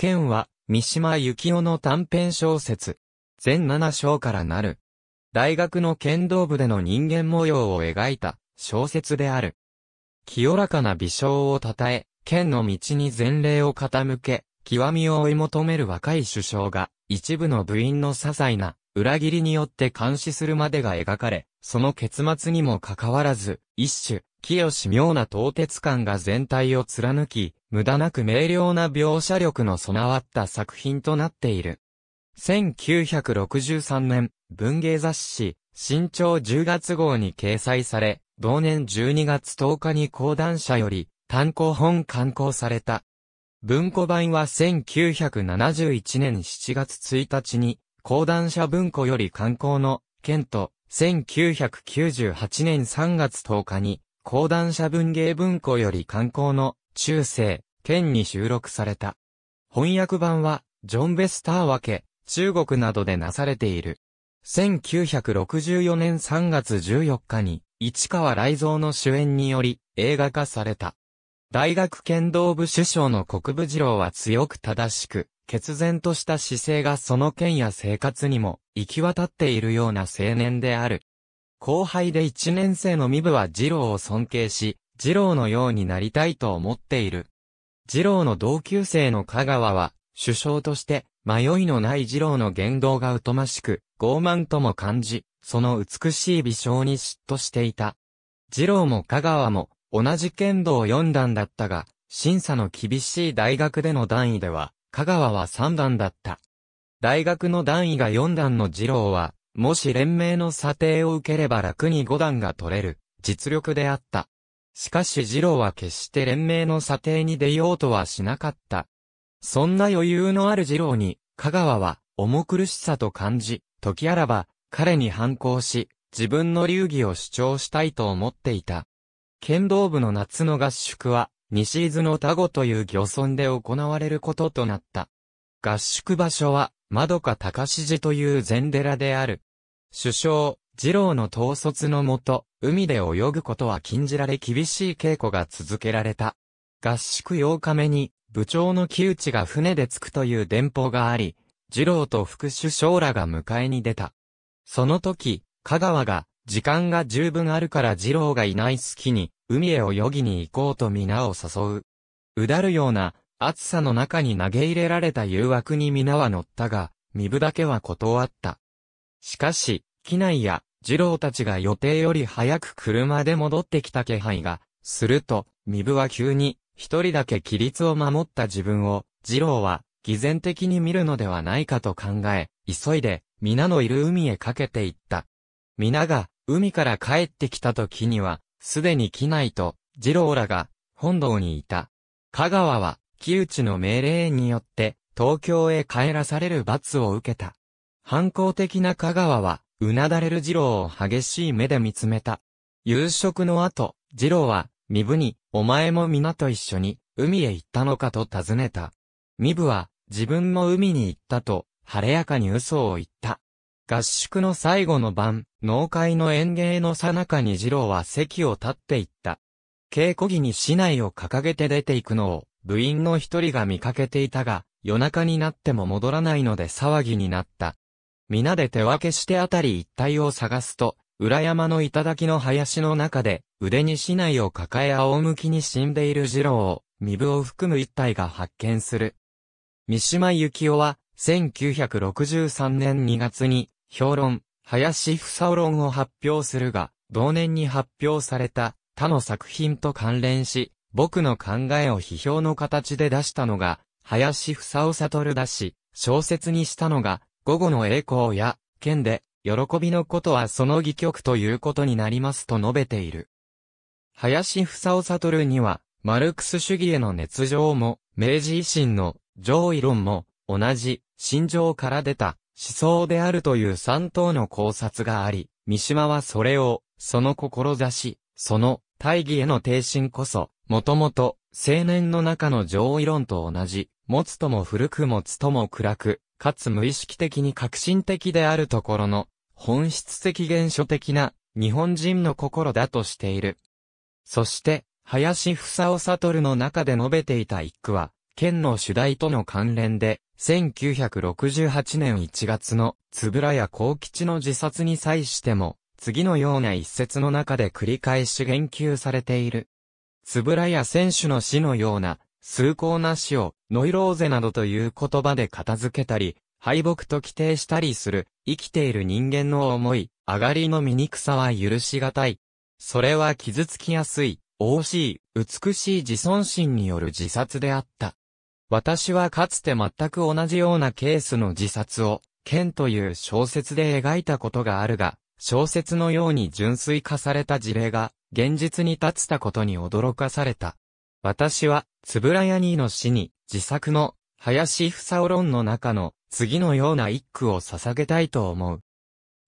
剣は、三島由紀夫の短編小説。全7章からなる。大学の剣道部での人間模様を描いた小説である。清らかな微笑を称え、剣の道に前例を傾け、極みを追い求める若い首相が、一部の部員の些細な裏切りによって監視するまでが描かれ、その結末にもかかわらず、一種、清し妙な凍結感が全体を貫き、無駄なく明瞭な描写力の備わった作品となっている。1963年、文芸雑誌、新潮10月号に掲載され、同年12月10日に講談社より単行本刊行された。文庫版は1971年7月1日に、講談社文庫より刊行の、県と、1998年3月10日に、講談社文芸文庫より刊行の、中世、県に収録された。翻訳版は、ジョン・ベスター分け、中国などでなされている。1964年3月14日に、市川雷蔵の主演により、映画化された。大学剣道部首相の国部次郎は強く正しく、決然とした姿勢がその県や生活にも、行き渡っているような青年である。後輩で1年生の身部は次郎を尊敬し、次郎のようになりたいと思っている。二郎の同級生の香川は、首相として、迷いのない二郎の言動が疎ましく、傲慢とも感じ、その美しい微笑に嫉妬していた。二郎も香川も、同じ剣道四段だったが、審査の厳しい大学での段位では、香川は三段だった。大学の段位が四段の二郎は、もし連盟の査定を受ければ楽に五段が取れる、実力であった。しかし二郎は決して連盟の査定に出ようとはしなかった。そんな余裕のある二郎に、香川は、重苦しさと感じ、時あらば、彼に反抗し、自分の流儀を主張したいと思っていた。剣道部の夏の合宿は、西伊豆の田子という漁村で行われることとなった。合宿場所は、窓か高志寺という禅寺である。首相、二郎の統率のもと、海で泳ぐことは禁じられ厳しい稽古が続けられた。合宿8日目に、部長の木内が船で着くという電報があり、二郎と副首相らが迎えに出た。その時、香川が、時間が十分あるから二郎がいない隙に、海へ泳ぎに行こうと皆を誘う。うだるような、暑さの中に投げ入れられた誘惑に皆は乗ったが、身分だけは断った。しかし、機内や二郎たちが予定より早く車で戻ってきた気配が、すると、身分は急に、一人だけ規律を守った自分を、二郎は、偽善的に見るのではないかと考え、急いで、皆のいる海へかけていった。皆が、海から帰ってきた時には、すでに来ないと、二郎らが、本堂にいた。香川は、木内の命令によって、東京へ帰らされる罰を受けた。反抗的な香川は、うなだれる二郎を激しい目で見つめた。夕食の後、二郎は、身部に、お前も皆と一緒に、海へ行ったのかと尋ねた。身部は、自分も海に行ったと、晴れやかに嘘を言った。合宿の最後の晩、農会の園芸のさなかに二郎は席を立って行った。稽古着に市内を掲げて出ていくのを、部員の一人が見かけていたが、夜中になっても戻らないので騒ぎになった。皆で手分けしてあたり一帯を探すと、裏山の頂の林の中で、腕に市内を抱え仰向きに死んでいる二郎を、身分を含む一体が発見する。三島幸紀夫は、1963年2月に、評論、林房お論を発表するが、同年に発表された、他の作品と関連し、僕の考えを批評の形で出したのが、林房お悟だし、小説にしたのが、午後の栄光や、剣で、喜びのことはその戯曲ということになりますと述べている。林房を悟には、マルクス主義への熱情も、明治維新の上位論も、同じ、心情から出た、思想であるという三等の考察があり、三島はそれを、その志、その、大義への挺身こそ、もともと、青年の中の上位論と同じ、持つとも古く持つとも暗く、かつ無意識的に革新的であるところの、本質的現象的な、日本人の心だとしている。そして、林房夫悟の中で述べていた一句は、県の主題との関連で、1968年1月の、つぶらや幸吉の自殺に際しても、次のような一節の中で繰り返し言及されている。つぶらや選手の死のような、崇高な死を、ノイローゼなどという言葉で片付けたり、敗北と規定したりする、生きている人間の思い、上がりの醜さは許しがたい。それは傷つきやすい、惜しい、美しい自尊心による自殺であった。私はかつて全く同じようなケースの自殺を、剣という小説で描いたことがあるが、小説のように純粋化された事例が、現実に立つたことに驚かされた。私は、つぶらやにの死に、自作の林房夫論の中の次のような一句を捧げたいと思う。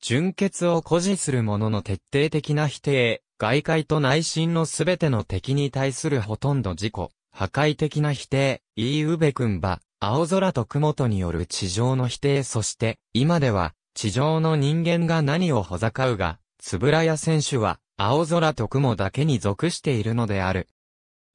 純潔を誇示する者の徹底的な否定、外界と内心のすべての敵に対するほとんど自己、破壊的な否定、いいうべくんば、青空と雲とによる地上の否定そして、今では、地上の人間が何をほざかうが、つぶらや選手は、青空と雲だけに属しているのである。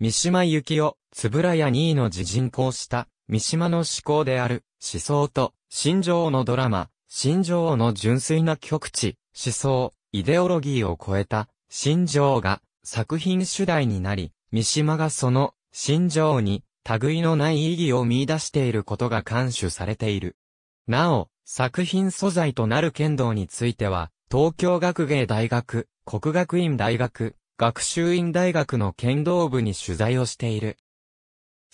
三島由紀夫、円谷2位の自人公した三島の思考である思想と心情のドラマ、心情の純粋な極地、思想、イデオロギーを超えた心情が作品主題になり、三島がその心情に類のない意義を見出していることが監視されている。なお、作品素材となる剣道については、東京学芸大学、国学院大学、学習院大学の剣道部に取材をしている。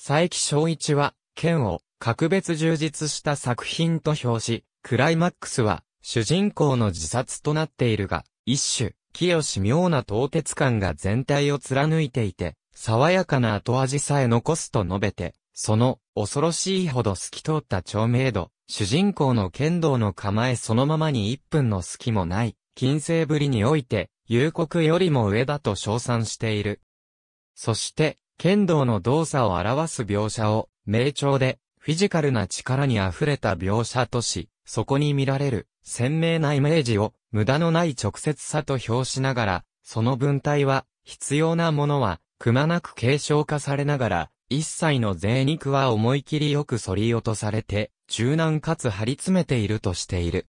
佐伯昭一は、剣を格別充実した作品と表し、クライマックスは、主人公の自殺となっているが、一種、清妙な凍結感が全体を貫いていて、爽やかな後味さえ残すと述べて、その、恐ろしいほど透き通った長明度、主人公の剣道の構えそのままに一分の隙もない、近世ぶりにおいて、幽谷よりも上だと称賛している。そして、剣道の動作を表す描写を、明調で、フィジカルな力に溢れた描写とし、そこに見られる、鮮明なイメージを、無駄のない直接さと表しながら、その文体は、必要なものは、くまなく継承化されながら、一切の贅肉は思い切りよく反り落とされて、柔軟かつ張り詰めているとしている。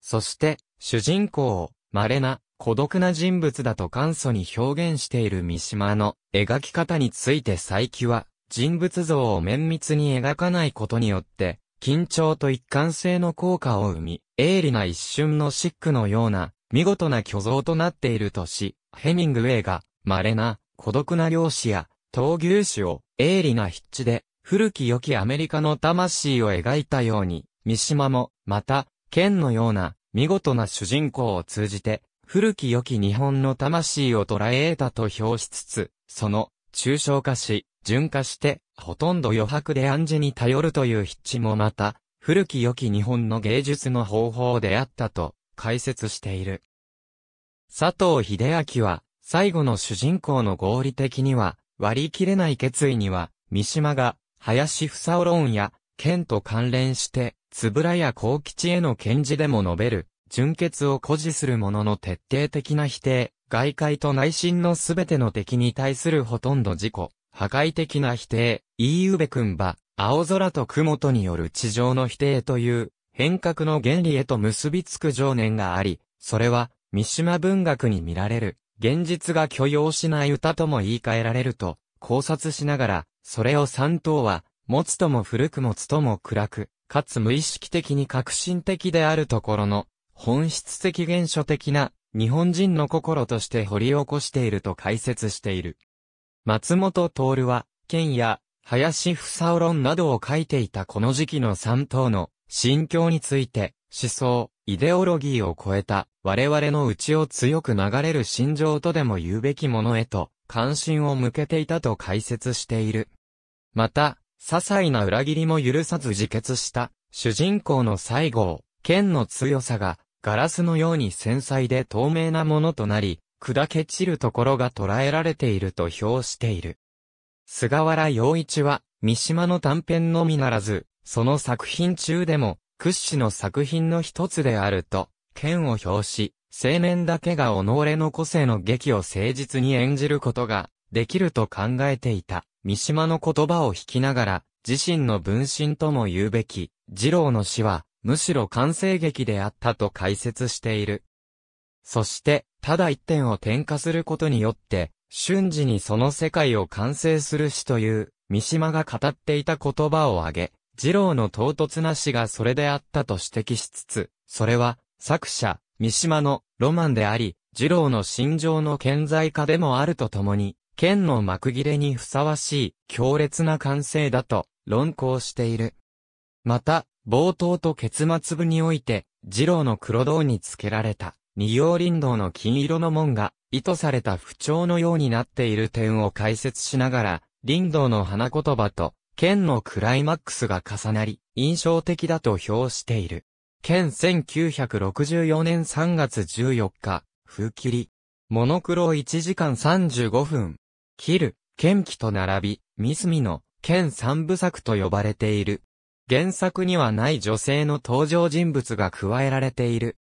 そして、主人公を、稀な、孤独な人物だと簡素に表現している三島の描き方について佐伯は、人物像を綿密に描かないことによって、緊張と一貫性の効果を生み、鋭利な一瞬のシックのような、見事な虚像となっているとし、ヘミングウェイが、稀な、孤独な漁師や、闘牛士を、鋭利な筆致で、古き良きアメリカの魂を描いたように、三島も、また、剣のような、見事な主人公を通じて、古き良き日本の魂を捉え得たと評しつつ、その、抽象化し、純化して、ほとんど余白で暗示に頼るという筆致もまた、古き良き日本の芸術の方法であったと、解説している。佐藤秀明は、最後の主人公の合理的には、割り切れない決意には、三島が、林房夫論や、剣と関連して、つぶらや幸吉への検事でも述べる、純潔を誇示するものの徹底的な否定、外界と内心のすべての敵に対するほとんど自己、破壊的な否定、イーウベ君は、青空と雲とによる地上の否定という、変革の原理へと結びつく情念があり、それは、三島文学に見られる、現実が許容しない歌とも言い換えられると、考察しながら、それを三等は、持つとも古く持つとも暗く、かつ無意識的に革新的であるところの、本質的原初的な日本人の心として掘り起こしていると解説している。松本徹は、剣や林房夫論などを書いていたこの時期の三党の心境について、思想、イデオロギーを超えた我々の内を強く流れる心情とでも言うべきものへと関心を向けていたと解説している。また、些細な裏切りも許さず自決した主人公の西郷、剣の強さがガラスのように繊細で透明なものとなり、砕け散るところが捉えられていると評している。菅原洋一は、三島の短編のみならず、その作品中でも、屈指の作品の一つであると、剣を表し、青年だけが己の個性の劇を誠実に演じることが、できると考えていた、三島の言葉を引きながら、自身の分身とも言うべき、二郎の死は、むしろ完成劇であったと解説している。そして、ただ一点を転化することによって、瞬時にその世界を完成する詩という、三島が語っていた言葉を挙げ、二郎の唐突な詩がそれであったと指摘しつつ、それは、作者、三島のロマンであり、二郎の心情の顕在化でもあるとともに、剣の幕切れにふさわしい強烈な完成だと論考している。また、冒頭と結末部において、二郎の黒銅に付けられた、二葉林道の金色の門が、意図された不調のようになっている点を解説しながら、林道の花言葉と、剣のクライマックスが重なり、印象的だと評している。剣1964年3月14日、風切り。モノクロ1時間35分。切る、剣気と並び、ミスミの、剣三部作と呼ばれている。原作にはない女性の登場人物が加えられている。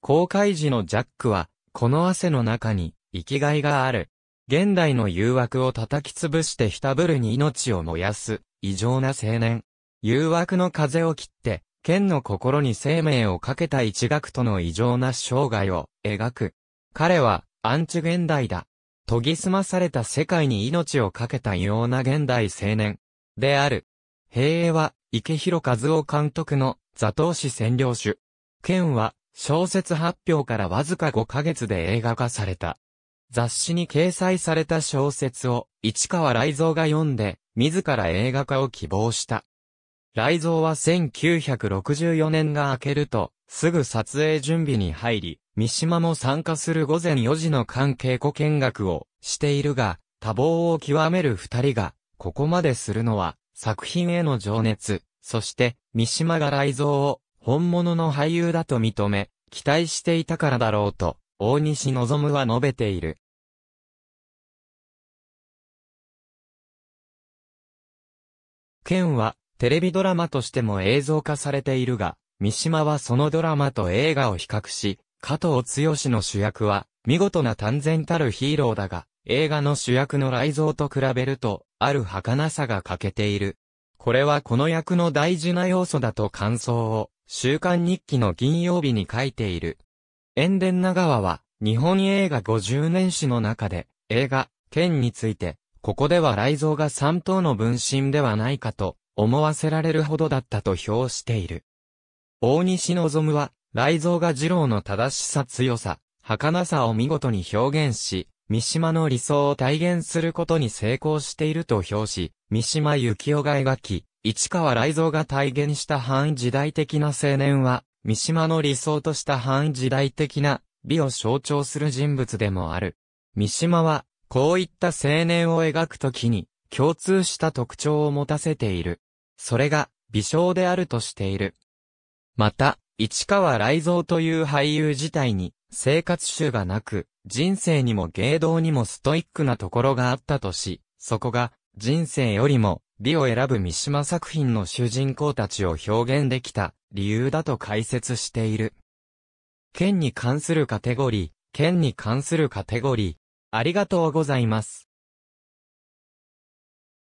公開時のジャックは、この汗の中に、生きがいがある。現代の誘惑を叩き潰してひたぶるに命を燃やす、異常な青年。誘惑の風を切って、剣の心に生命をかけた一学との異常な生涯を描く。彼は、アンチ現代だ。研ぎ澄まされた世界に命をかけた異様な現代青年。である。平和。池広和夫監督の座頭市占領主。剣は小説発表からわずか5ヶ月で映画化された。雑誌に掲載された小説を市川雷蔵が読んで、自ら映画化を希望した。雷蔵は1964年が明けると、すぐ撮影準備に入り、三島も参加する午前4時の関係庫見学をしているが、多忙を極める二人が、ここまでするのは作品への情熱、そして、三島が雷蔵を本物の俳優だと認め、期待していたからだろうと、大西望は述べている。剣は、テレビドラマとしても映像化されているが、三島はそのドラマと映画を比較し、加藤剛の主役は、見事な単然たるヒーローだが、映画の主役の雷蔵と比べると、ある儚さが欠けている。これはこの役の大事な要素だと感想を、週刊日記の金曜日に書いている。塩田長川は、日本映画50年史の中で、映画、剣について、ここでは雷蔵が三等の分身ではないかと、思わせられるほどだったと評している。大西望は、雷蔵が二郎の正しさ強さ、儚さを見事に表現し、三島の理想を体現することに成功していると評し、三島幸雄が描き、市川雷蔵が体現した反時代的な青年は、三島の理想とした反時代的な美を象徴する人物でもある。三島は、こういった青年を描くときに、共通した特徴を持たせている。それが、美少であるとしている。また、市川雷蔵という俳優自体に、生活習がなく、人生にも芸道にもストイックなところがあったとし、そこが、人生よりも、美を選ぶ三島作品の主人公たちを表現できた理由だと解説している。剣に関するカテゴリー、剣に関するカテゴリー、ありがとうございます。